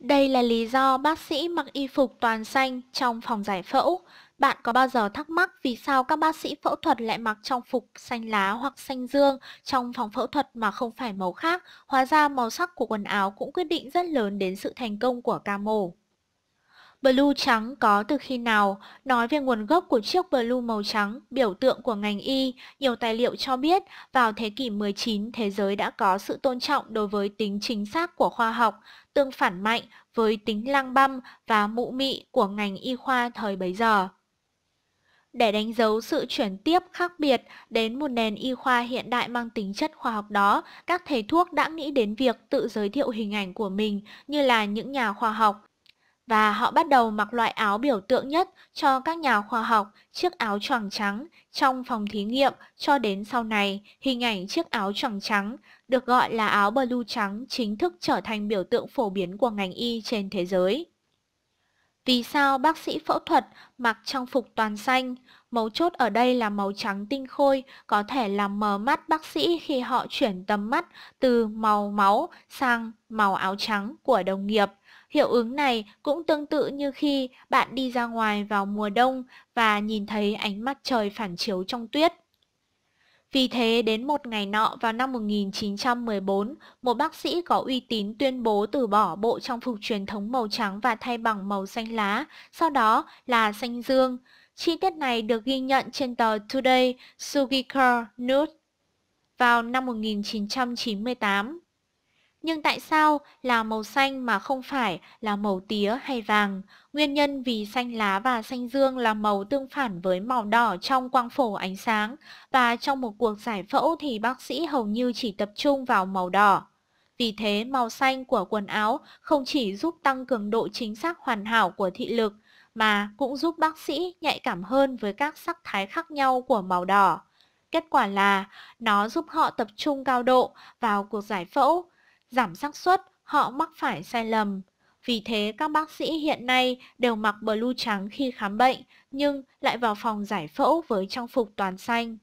Đây là lý do bác sĩ mặc y phục toàn xanh trong phòng giải phẫu. Bạn có bao giờ thắc mắc vì sao các bác sĩ phẫu thuật lại mặc trong phục xanh lá hoặc xanh dương trong phòng phẫu thuật mà không phải màu khác? Hóa ra màu sắc của quần áo cũng quyết định rất lớn đến sự thành công của ca mổ. Blue trắng có từ khi nào? Nói về nguồn gốc của chiếc blue màu trắng, biểu tượng của ngành y, nhiều tài liệu cho biết vào thế kỷ 19 thế giới đã có sự tôn trọng đối với tính chính xác của khoa học, tương phản mạnh với tính lăng băm và mụ mị của ngành y khoa thời bấy giờ. Để đánh dấu sự chuyển tiếp khác biệt đến một nền y khoa hiện đại mang tính chất khoa học đó, các thầy thuốc đã nghĩ đến việc tự giới thiệu hình ảnh của mình như là những nhà khoa học, và họ bắt đầu mặc loại áo biểu tượng nhất cho các nhà khoa học, chiếc áo choàng trắng trong phòng thí nghiệm cho đến sau này, hình ảnh chiếc áo choàng trắng được gọi là áo blue trắng chính thức trở thành biểu tượng phổ biến của ngành y trên thế giới. Vì sao bác sĩ phẫu thuật mặc trang phục toàn xanh? Mấu chốt ở đây là màu trắng tinh khôi có thể làm mờ mắt bác sĩ khi họ chuyển tầm mắt từ màu máu sang màu áo trắng của đồng nghiệp. Hiệu ứng này cũng tương tự như khi bạn đi ra ngoài vào mùa đông và nhìn thấy ánh mặt trời phản chiếu trong tuyết. Vì thế, đến một ngày nọ vào năm 1914, một bác sĩ có uy tín tuyên bố từ bỏ bộ trang phục truyền thống màu trắng và thay bằng màu xanh lá, sau đó là xanh dương. Chi tiết này được ghi nhận trên tờ Today Sugikor News vào năm 1998. Nhưng tại sao là màu xanh mà không phải là màu tía hay vàng? Nguyên nhân vì xanh lá và xanh dương là màu tương phản với màu đỏ trong quang phổ ánh sáng và trong một cuộc giải phẫu thì bác sĩ hầu như chỉ tập trung vào màu đỏ. Vì thế, màu xanh của quần áo không chỉ giúp tăng cường độ chính xác hoàn hảo của thị lực mà cũng giúp bác sĩ nhạy cảm hơn với các sắc thái khác nhau của màu đỏ. Kết quả là nó giúp họ tập trung cao độ vào cuộc giải phẫu giảm xác suất họ mắc phải sai lầm. Vì thế các bác sĩ hiện nay đều mặc blue trắng khi khám bệnh nhưng lại vào phòng giải phẫu với trang phục toàn xanh.